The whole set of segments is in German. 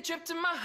Take a trip to my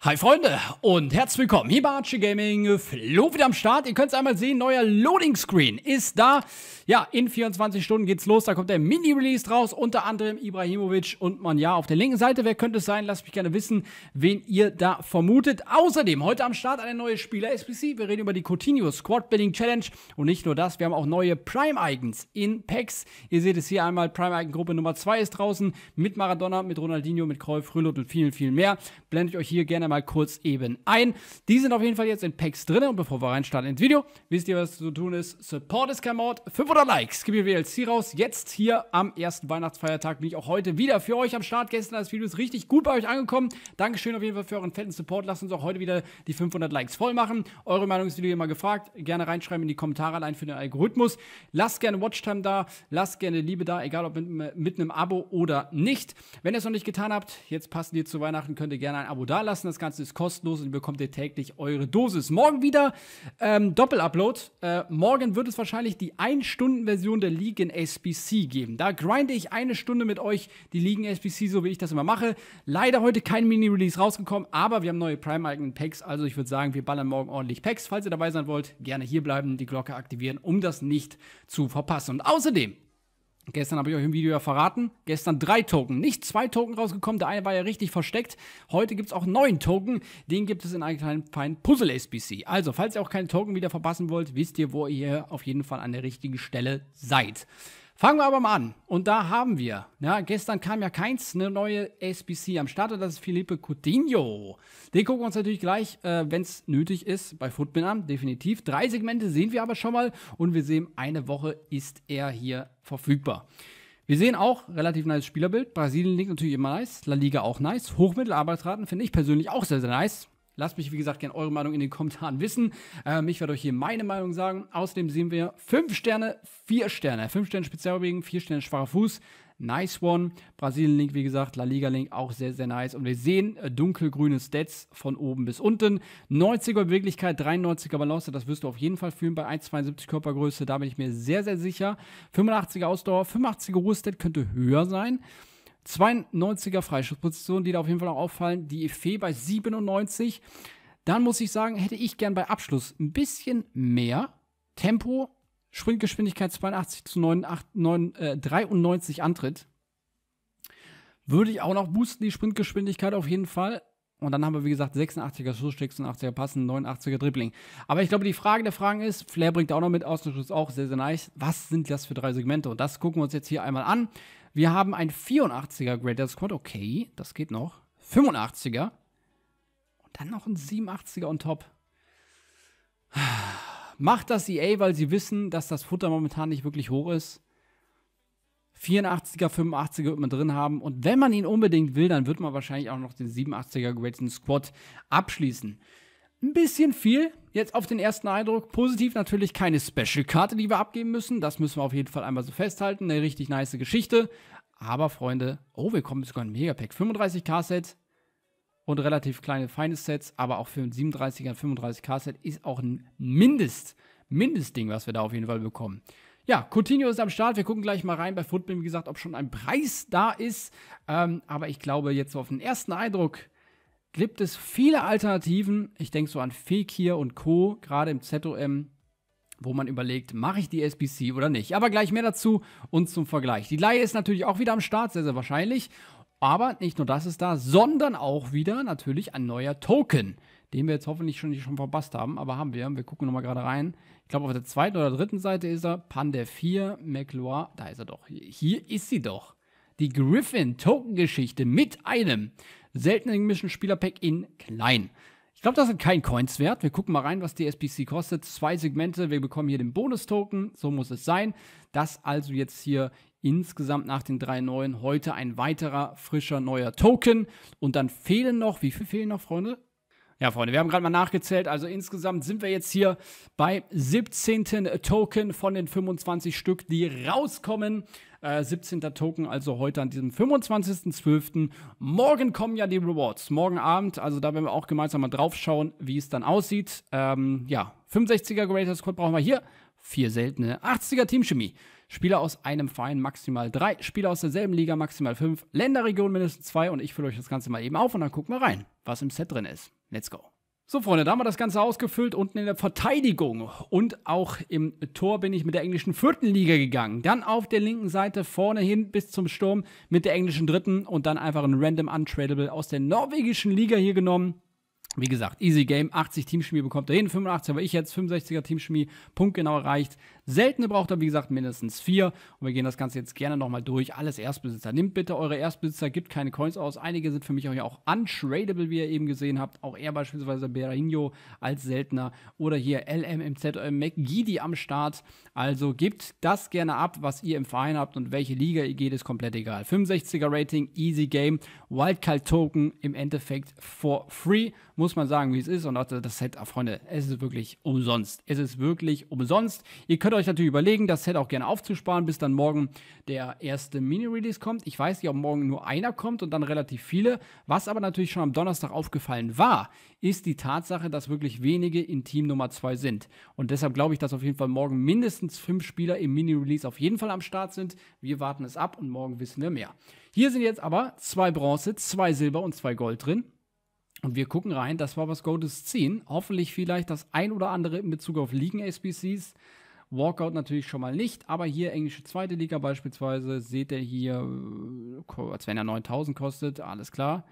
Hi Freunde und herzlich willkommen hier bei Archie Gaming. Flo wieder am Start. Ihr könnt es einmal sehen, neuer Loading Screen ist da. Ja, in 24 Stunden geht's los. Da kommt der Mini-Release raus. Unter anderem Ibrahimovic und Manja auf der linken Seite. Wer könnte es sein? Lasst mich gerne wissen, wen ihr da vermutet. Außerdem heute am Start eine neue Spieler-SPC. Wir reden über die Coutinho Squad Building Challenge. Und nicht nur das, wir haben auch neue Prime-Icons in Packs. Ihr seht es hier einmal. Prime-Icon-Gruppe Nummer 2 ist draußen. Mit Maradona, mit Ronaldinho, mit Cruyff, Rüllot und vielen, vielen mehr. Blende ich euch hier gerne mal kurz eben ein. Die sind auf jeden Fall jetzt in Packs drin. Und bevor wir reinstarten ins Video, wisst ihr, was zu tun ist. Support ist kein Mord. 500 oder Likes. Gib mir WLC raus. Jetzt hier am ersten Weihnachtsfeiertag bin ich auch heute wieder für euch am Start. Gestern das Video ist richtig gut bei euch angekommen. Dankeschön auf jeden Fall für euren fetten Support. Lasst uns auch heute wieder die 500 Likes voll machen. Eure Meinung ist wie immer gefragt. Gerne reinschreiben in die Kommentare allein für den Algorithmus. Lasst gerne Watchtime da. Lasst gerne Liebe da, egal ob mit, mit einem Abo oder nicht. Wenn ihr es noch nicht getan habt, jetzt passen ihr zu Weihnachten, könnt ihr gerne ein Abo da lassen. Das Ganze ist kostenlos und ihr bekommt ihr täglich eure Dosis. Morgen wieder ähm, Doppel-Upload. Äh, morgen wird es wahrscheinlich die 1 Stunde Stunden-Version der in SBC geben. Da grinde ich eine Stunde mit euch die League in SBC, so wie ich das immer mache. Leider heute kein Mini-Release rausgekommen, aber wir haben neue Prime-Icon-Packs. Also ich würde sagen, wir ballern morgen ordentlich Packs. Falls ihr dabei sein wollt, gerne hier bleiben, die Glocke aktivieren, um das nicht zu verpassen. Und außerdem Gestern habe ich euch im Video ja verraten. Gestern drei Token, nicht zwei Token rausgekommen. Der eine war ja richtig versteckt. Heute gibt es auch neun Token. Den gibt es in einem kleinen feinen Puzzle-SBC. Also, falls ihr auch keinen Token wieder verpassen wollt, wisst ihr, wo ihr auf jeden Fall an der richtigen Stelle seid. Fangen wir aber mal an. Und da haben wir, ja, gestern kam ja keins, eine neue SBC am Start und das ist Felipe Coutinho. Den gucken wir uns natürlich gleich, äh, wenn es nötig ist, bei Footbin an, definitiv. Drei Segmente sehen wir aber schon mal und wir sehen, eine Woche ist er hier verfügbar. Wir sehen auch relativ nice Spielerbild. Brasilien liegt natürlich immer nice. La Liga auch nice. Hochmittelarbeitsraten finde ich persönlich auch sehr, sehr nice. Lasst mich, wie gesagt, gerne eure Meinung in den Kommentaren wissen. Ähm, ich werde euch hier meine Meinung sagen. Außerdem sehen wir 5 Sterne, 4 Sterne. 5 Sterne Spezialbewegung, 4 Sterne schwacher Fuß. Nice one. Brasilien-Link, wie gesagt, La Liga-Link, auch sehr, sehr nice. Und wir sehen äh, dunkelgrüne Stats von oben bis unten. 90er Beweglichkeit, 93er Balance, das wirst du auf jeden Fall fühlen bei 1,72 Körpergröße. Da bin ich mir sehr, sehr sicher. 85er Ausdauer, 85er Ruhestat könnte höher sein. 92er Freischussposition, die da auf jeden Fall noch auffallen. Die Efe e bei 97. Dann muss ich sagen, hätte ich gern bei Abschluss ein bisschen mehr Tempo, Sprintgeschwindigkeit 82 zu 9, 9, äh, 93 Antritt. Würde ich auch noch boosten, die Sprintgeschwindigkeit auf jeden Fall. Und dann haben wir, wie gesagt, 86er Schuss, 86er Passen, 89er Dribbling. Aber ich glaube, die Frage der Fragen ist, Flair bringt auch noch mit, Außenschuss auch, sehr, sehr nice. Was sind das für drei Segmente? Und das gucken wir uns jetzt hier einmal an. Wir haben ein 84er Greater Squad, okay, das geht noch. 85er. Und dann noch ein 87er on top. Macht das EA, weil sie wissen, dass das Futter momentan nicht wirklich hoch ist? 84er, 85er wird man drin haben. Und wenn man ihn unbedingt will, dann wird man wahrscheinlich auch noch den 87er Greatest Squad abschließen. Ein bisschen viel, jetzt auf den ersten Eindruck. Positiv natürlich keine Special-Karte, die wir abgeben müssen. Das müssen wir auf jeden Fall einmal so festhalten. Eine richtig nice Geschichte. Aber Freunde, oh, wir kommen sogar ein Megapack. 35k-Set und relativ kleine, feine Sets. Aber auch für ein 37er, 35k-Set ist auch ein Mindest, Mindestding, was wir da auf jeden Fall bekommen. Ja, Coutinho ist am Start. Wir gucken gleich mal rein bei Football, wie gesagt, ob schon ein Preis da ist. Ähm, aber ich glaube, jetzt so auf den ersten Eindruck gibt es viele Alternativen. Ich denke so an Fekir und Co., gerade im ZOM, wo man überlegt, mache ich die SBC oder nicht. Aber gleich mehr dazu und zum Vergleich. Die Laie ist natürlich auch wieder am Start, sehr, sehr wahrscheinlich. Aber nicht nur das ist da, sondern auch wieder natürlich ein neuer Token, den wir jetzt hoffentlich schon, schon verpasst haben, aber haben wir. Wir gucken nochmal gerade rein. Ich glaube, auf der zweiten oder dritten Seite ist er. Panda 4, McLoire, da ist er doch. Hier ist sie doch. Die Griffin-Token-Geschichte mit einem seltenen Mission-Spieler-Pack in klein. Ich glaube, das sind kein Coins wert. Wir gucken mal rein, was die SPC kostet. Zwei Segmente, wir bekommen hier den Bonus-Token, so muss es sein. Das also jetzt hier insgesamt nach den drei neuen heute ein weiterer frischer neuer Token. Und dann fehlen noch, wie viel fehlen noch, Freunde? Ja, Freunde, wir haben gerade mal nachgezählt. Also insgesamt sind wir jetzt hier bei 17. Token von den 25 Stück, die rauskommen. Äh, 17. Token, also heute an diesem 25.12. Morgen kommen ja die Rewards. Morgen Abend, also da werden wir auch gemeinsam mal drauf schauen, wie es dann aussieht. Ähm, ja, 65er Greater Squad brauchen wir hier. Vier seltene 80er Team Chemie. Spieler aus einem Verein maximal drei, Spieler aus derselben Liga maximal fünf, Länderregion mindestens zwei und ich fülle euch das Ganze mal eben auf und dann gucken wir rein, was im Set drin ist. Let's go. So, Freunde, da haben wir das Ganze ausgefüllt. Unten in der Verteidigung und auch im Tor bin ich mit der englischen vierten Liga gegangen. Dann auf der linken Seite vorne hin bis zum Sturm mit der englischen dritten und dann einfach ein random Untradable aus der norwegischen Liga hier genommen. Wie gesagt, easy game, 80 Teamschmie bekommt er hin, 85 habe ich jetzt, 65er Teamschmie, Punkt genau erreicht, Seltene braucht er, wie gesagt, mindestens vier. Und wir gehen das Ganze jetzt gerne nochmal durch. Alles Erstbesitzer. Nimmt bitte eure Erstbesitzer, gibt keine Coins aus. Einige sind für mich auch untradable, wie ihr eben gesehen habt. Auch er beispielsweise Berahino als Seltener. Oder hier LMMZ äh, McGidi am Start. Also gebt das gerne ab, was ihr im Verein habt und welche Liga ihr geht, ist komplett egal. 65er Rating, easy game. Wildcard Token im Endeffekt for free. Muss man sagen, wie es ist. Und das Set, Freunde, es ist wirklich umsonst. Es ist wirklich umsonst. Ihr könnt euch natürlich überlegen, das Set auch gerne aufzusparen, bis dann morgen der erste Mini-Release kommt. Ich weiß nicht, ob morgen nur einer kommt und dann relativ viele. Was aber natürlich schon am Donnerstag aufgefallen war, ist die Tatsache, dass wirklich wenige in Team Nummer 2 sind. Und deshalb glaube ich, dass auf jeden Fall morgen mindestens fünf Spieler im Mini-Release auf jeden Fall am Start sind. Wir warten es ab und morgen wissen wir mehr. Hier sind jetzt aber zwei Bronze, zwei Silber und zwei Gold drin. Und wir gucken rein, das war was Goldes ziehen. Hoffentlich vielleicht das ein oder andere in Bezug auf Ligen-SBCs, Walkout natürlich schon mal nicht, aber hier englische zweite Liga beispielsweise, seht ihr hier, äh, als wenn er 9000 kostet, alles klar.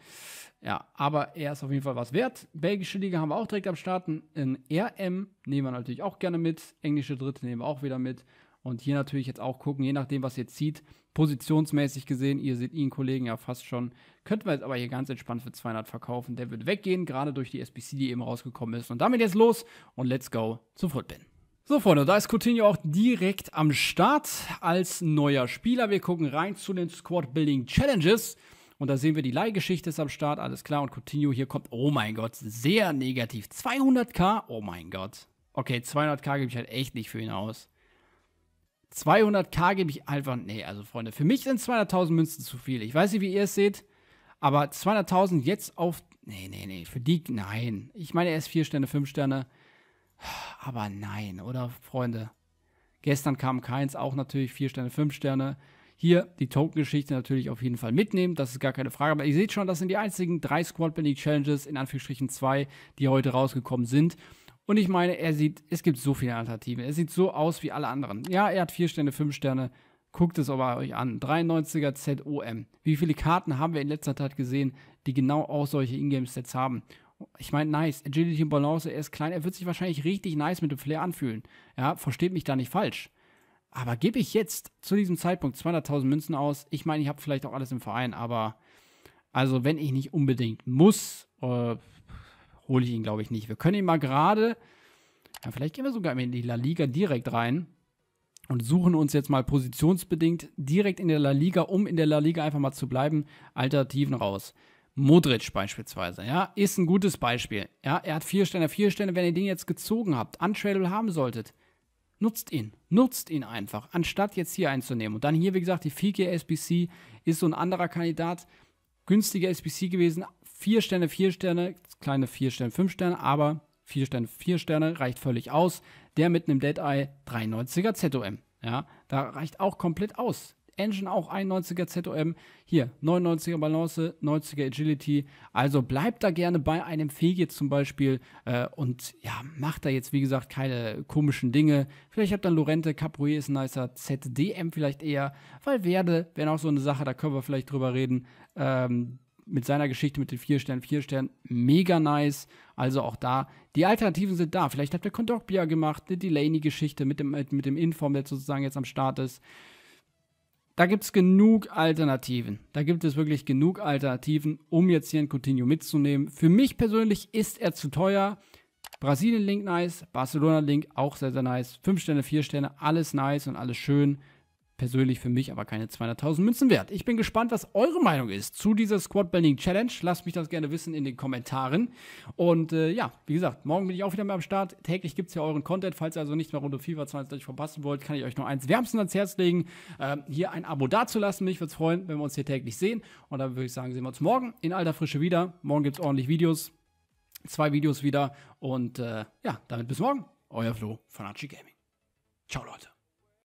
Ja, aber er ist auf jeden Fall was wert. Belgische Liga haben wir auch direkt am Starten. In RM nehmen wir natürlich auch gerne mit. Englische Dritte nehmen wir auch wieder mit. Und hier natürlich jetzt auch gucken, je nachdem, was ihr zieht, positionsmäßig gesehen, ihr seht ihn, Kollegen, ja fast schon, könnten wir jetzt aber hier ganz entspannt für 200 verkaufen. Der wird weggehen, gerade durch die SBC, die eben rausgekommen ist. Und damit jetzt los und let's go zu Footbin. So, Freunde, da ist Coutinho auch direkt am Start als neuer Spieler. Wir gucken rein zu den Squad Building Challenges. Und da sehen wir, die Leihgeschichte ist am Start, alles klar. Und Coutinho hier kommt, oh mein Gott, sehr negativ. 200k, oh mein Gott. Okay, 200k gebe ich halt echt nicht für ihn aus. 200k gebe ich einfach, nee, also Freunde, für mich sind 200.000 Münzen zu viel. Ich weiß nicht, wie ihr es seht, aber 200.000 jetzt auf, nee, nee, nee, für die, nein. Ich meine, er ist 4 Sterne, 5 Sterne. Aber nein, oder Freunde? Gestern kam keins, auch natürlich 4 Sterne, 5 Sterne. Hier die Token-Geschichte natürlich auf jeden Fall mitnehmen, das ist gar keine Frage. Aber ihr seht schon, das sind die einzigen drei Squad League Challenges, in Anführungsstrichen zwei, die heute rausgekommen sind. Und ich meine, er sieht, es gibt so viele Alternativen. Er sieht so aus wie alle anderen. Ja, er hat 4 Sterne, 5 Sterne. Guckt es aber euch an. 93er ZOM. Wie viele Karten haben wir in letzter Zeit gesehen, die genau auch solche Ingame-Sets haben? ich meine, nice, Agility und Balance, er ist klein, er wird sich wahrscheinlich richtig nice mit dem Flair anfühlen. Ja, versteht mich da nicht falsch. Aber gebe ich jetzt zu diesem Zeitpunkt 200.000 Münzen aus? Ich meine, ich habe vielleicht auch alles im Verein, aber also wenn ich nicht unbedingt muss, äh, hole ich ihn, glaube ich, nicht. Wir können ihn mal gerade, ja, vielleicht gehen wir sogar in die La Liga direkt rein und suchen uns jetzt mal positionsbedingt direkt in der La Liga, um in der La Liga einfach mal zu bleiben, Alternativen raus. Modric beispielsweise, ja, ist ein gutes Beispiel. Ja, er hat vier Sterne, vier Sterne, wenn ihr den jetzt gezogen habt, untradable haben solltet, nutzt ihn. Nutzt ihn einfach, anstatt jetzt hier einzunehmen. Und dann hier, wie gesagt, die Fike SBC ist so ein anderer Kandidat, günstiger SBC gewesen, vier Sterne, vier Sterne, kleine vier Sterne, fünf Sterne, aber vier Sterne, vier Sterne reicht völlig aus. Der mit einem Dead Eye 93er ZOM, ja, da reicht auch komplett aus. Engine auch 91er ZOM, hier 99er Balance, 90er Agility. Also bleibt da gerne bei einem jetzt zum Beispiel äh, und ja, macht da jetzt wie gesagt keine komischen Dinge. Vielleicht habt dann Lorente, Caproe ist ein nicer, ZDM vielleicht eher, weil Werde wäre auch so eine Sache, da können wir vielleicht drüber reden. Ähm, mit seiner Geschichte mit den vier Sternen, vier Sternen, mega nice. Also auch da, die Alternativen sind da. Vielleicht habt ihr Kondogbia gemacht, die Delaney-Geschichte mit dem, mit dem Inform, der sozusagen jetzt am Start ist da gibt es genug Alternativen. Da gibt es wirklich genug Alternativen, um jetzt hier ein Coutinho mitzunehmen. Für mich persönlich ist er zu teuer. Brasilien-Link nice, Barcelona-Link auch sehr, sehr nice. 5 Sterne, 4 Sterne, alles nice und alles schön persönlich für mich aber keine 200.000 Münzen wert. Ich bin gespannt, was eure Meinung ist zu dieser Squad Building Challenge. Lasst mich das gerne wissen in den Kommentaren. Und äh, ja, wie gesagt, morgen bin ich auch wieder mit am Start. Täglich gibt es ja euren Content. Falls ihr also nichts mehr rund um FIFA 22 verpassen wollt, kann ich euch nur eins wärmstens ans Herz legen, äh, hier ein Abo dazulassen. Mich würde es freuen, wenn wir uns hier täglich sehen. Und dann würde ich sagen, sehen wir uns morgen in alter Frische wieder. Morgen gibt es ordentlich Videos. Zwei Videos wieder. Und äh, ja, damit bis morgen. Euer Flo von Archie Gaming. Ciao, Leute.